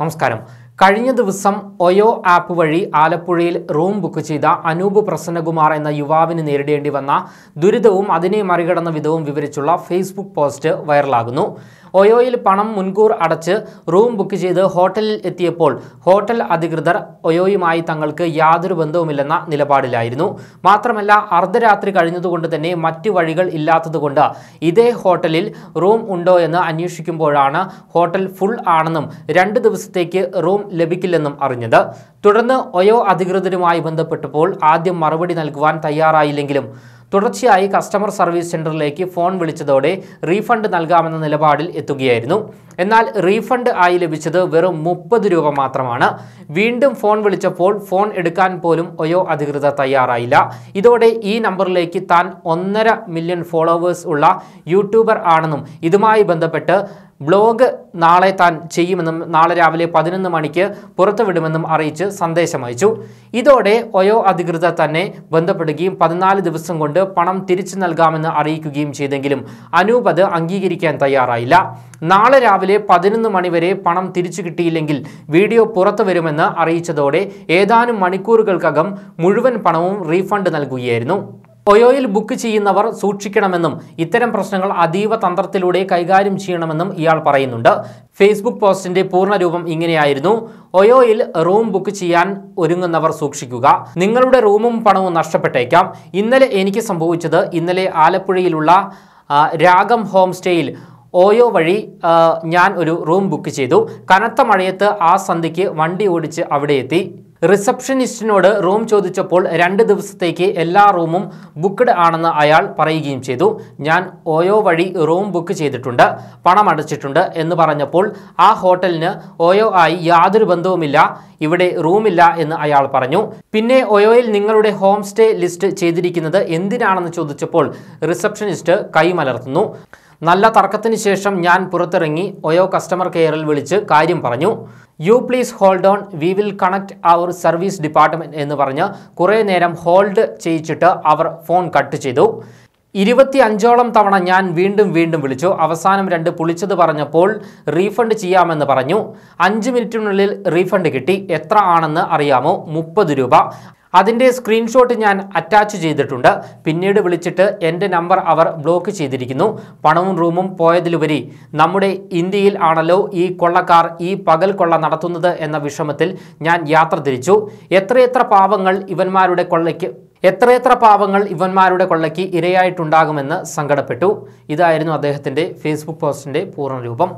നമസ്കാരം കഴിഞ്ഞ ദിവസം ഒയോ ആപ്പ് വഴി ആലപ്പുഴയിൽ റൂം ബുക്ക് ചെയ്ത അനൂപ് പ്രസന്നകുമാർ എന്ന യുവാവിന് നേരിടേണ്ടി വന്ന ദുരിതവും അതിനെ മറികടന്ന വിധവും വിവരിച്ചുള്ള ഫേസ്ബുക്ക് പോസ്റ്റ് വൈറലാകുന്നു ഒയോയിൽ പണം മുൻകൂർ അടച്ച് റൂം ബുക്ക് ചെയ്ത് ഹോട്ടലിൽ എത്തിയപ്പോൾ ഹോട്ടൽ അധികൃതർ ഒയോയുമായി തങ്ങൾക്ക് യാതൊരു ബന്ധവുമില്ലെന്ന നിലപാടിലായിരുന്നു മാത്രമല്ല അർദ്ധരാത്രി കഴിഞ്ഞതുകൊണ്ട് തന്നെ മറ്റു വഴികൾ ഇല്ലാത്തതുകൊണ്ട് ഇതേ ഹോട്ടലിൽ റൂം ഉണ്ടോ എന്ന് അന്വേഷിക്കുമ്പോഴാണ് ഹോട്ടൽ ഫുൾ ആണെന്നും രണ്ട് ദിവസത്തേക്ക് റൂം ലഭിക്കില്ലെന്നും അറിഞ്ഞത് തുടർന്ന് ഒയോ അധികൃതരുമായി ബന്ധപ്പെട്ടപ്പോൾ ആദ്യം മറുപടി നൽകുവാൻ തയ്യാറായില്ലെങ്കിലും തുടർച്ചയായി കസ്റ്റമർ സർവീസ് സെന്ററിലേക്ക് ഫോൺ വിളിച്ചതോടെ റീഫണ്ട് നൽകാമെന്ന നിലപാടിൽ എത്തുകയായിരുന്നു എന്നാൽ റീഫണ്ട് ആയി ലഭിച്ചത് വെറും മുപ്പത് രൂപ മാത്രമാണ് വീണ്ടും ഫോൺ വിളിച്ചപ്പോൾ ഫോൺ എടുക്കാൻ പോലും ഒയോ അധികൃതർ തയ്യാറായില്ല ഇതോടെ ഈ നമ്പറിലേക്ക് താൻ ഒന്നര മില്യൺ ഫോളോവേഴ്സ് ഉള്ള യൂട്യൂബർ ആണെന്നും ഇതുമായി ബന്ധപ്പെട്ട് ബ്ലോഗ് നാളെ താൻ ചെയ്യുമെന്നും നാളെ രാവിലെ പതിനൊന്ന് മണിക്ക് പുറത്തുവിടുമെന്നും അറിയിച്ച് സന്ദേശം അയച്ചു ഇതോടെ ഒയോ അധികൃതർ തന്നെ ബന്ധപ്പെടുകയും പതിനാല് ദിവസം കൊണ്ട് പണം തിരിച്ചു നൽകാമെന്ന് അറിയിക്കുകയും ചെയ്തെങ്കിലും അനൂപ് അത് അംഗീകരിക്കാൻ തയ്യാറായില്ല നാളെ രാവിലെ പതിനൊന്ന് മണിവരെ പണം തിരിച്ചു കിട്ടിയില്ലെങ്കിൽ വീഡിയോ പുറത്തു വരുമെന്ന് അറിയിച്ചതോടെ ഏതാനും മണിക്കൂറുകൾക്കകം മുഴുവൻ പണവും റീഫണ്ട് നൽകുകയായിരുന്നു ഒയോയിൽ ബുക്ക് ചെയ്യുന്നവർ സൂക്ഷിക്കണമെന്നും ഇത്തരം പ്രശ്നങ്ങൾ അതീവ തന്ത്രത്തിലൂടെ കൈകാര്യം ചെയ്യണമെന്നും ഇയാൾ പറയുന്നുണ്ട് ഫേസ്ബുക്ക് പോസ്റ്റിന്റെ പൂർണ്ണരൂപം ഇങ്ങനെയായിരുന്നു ഒയോയിൽ റൂം ബുക്ക് ചെയ്യാൻ ഒരുങ്ങുന്നവർ സൂക്ഷിക്കുക നിങ്ങളുടെ റൂമും പണവും നഷ്ടപ്പെട്ടേക്കാം ഇന്നലെ എനിക്ക് സംഭവിച്ചത് ഇന്നലെ ആലപ്പുഴയിലുള്ള രാഗം ഹോം സ്റ്റേയിൽ ഓയോ വഴി ഞാൻ ഒരു റൂം ബുക്ക് ചെയ്തു കനത്ത മഴയത്ത് ആ സന്ധ്യയ്ക്ക് വണ്ടി ഓടിച്ച് അവിടെ എത്തി റിസപ്ഷനിസ്റ്റിനോട് റൂം ചോദിച്ചപ്പോൾ രണ്ട് ദിവസത്തേക്ക് എല്ലാ റൂമും ബുക്ക്ഡ് ആണെന്ന് അയാൾ പറയുകയും ചെയ്തു ഞാൻ ഓയോ വഴി റൂം ബുക്ക് ചെയ്തിട്ടുണ്ട് പണം അടച്ചിട്ടുണ്ട് എന്ന് പറഞ്ഞപ്പോൾ ആ ഹോട്ടലിന് ഓയോ ആയി യാതൊരു ബന്ധവുമില്ല ഇവിടെ റൂമില്ല എന്ന് അയാൾ പറഞ്ഞു പിന്നെ ഒയോയിൽ നിങ്ങളുടെ ഹോം സ്റ്റേ ലിസ്റ്റ് ചെയ്തിരിക്കുന്നത് എന്തിനാണെന്ന് ചോദിച്ചപ്പോൾ റിസപ്ഷനിസ്റ്റ് കൈമലർത്തുന്നു നല്ല തർക്കത്തിന് ശേഷം ഞാൻ പുറത്തിറങ്ങി ഒയോ കസ്റ്റമർ കെയറിൽ വിളിച്ച് കാര്യം പറഞ്ഞു you please hold on we will connect our service department എന്ന് പറഞ്ഞ് കുറേ നേരം ഹോൾഡ് ചെയ്യിച്ചിട്ട് അവർ ഫോൺ കട്ട് ചെയ്തു ഇരുപത്തി അഞ്ചോളം തവണ ഞാൻ വീണ്ടും വീണ്ടും വിളിച്ചു അവസാനം രണ്ട് പുളിച്ചത് പറഞ്ഞപ്പോൾ റീഫണ്ട് ചെയ്യാമെന്ന് പറഞ്ഞു അഞ്ച് മിനിറ്റിനുള്ളിൽ റീഫണ്ട് കിട്ടി എത്ര ആണെന്ന് അറിയാമോ മുപ്പത് രൂപ അതിൻ്റെ സ്ക്രീൻഷോട്ട് ഞാൻ അറ്റാച്ച് ചെയ്തിട്ടുണ്ട് പിന്നീട് വിളിച്ചിട്ട് എൻ്റെ നമ്പർ അവർ ബ്ലോക്ക് ചെയ്തിരിക്കുന്നു പണവും റൂമും പോയതിലുപരി നമ്മുടെ ഇന്ത്യയിൽ ആണല്ലോ ഈ കൊള്ളക്കാർ ഈ പകൽ കൊള്ള നടത്തുന്നത് എന്ന വിഷമത്തിൽ ഞാൻ യാത്ര തിരിച്ചു എത്രയെത്ര പാവങ്ങൾ ഇവന്മാരുടെ കൊള്ളയ്ക്ക് എത്രയെത്ര പാവങ്ങൾ ഇവന്മാരുടെ കൊള്ളയ്ക്ക് ഇരയായിട്ടുണ്ടാകുമെന്ന് സങ്കടപ്പെട്ടു ഇതായിരുന്നു അദ്ദേഹത്തിൻ്റെ ഫേസ്ബുക്ക് പോസ്റ്റിൻ്റെ പൂർണ്ണരൂപം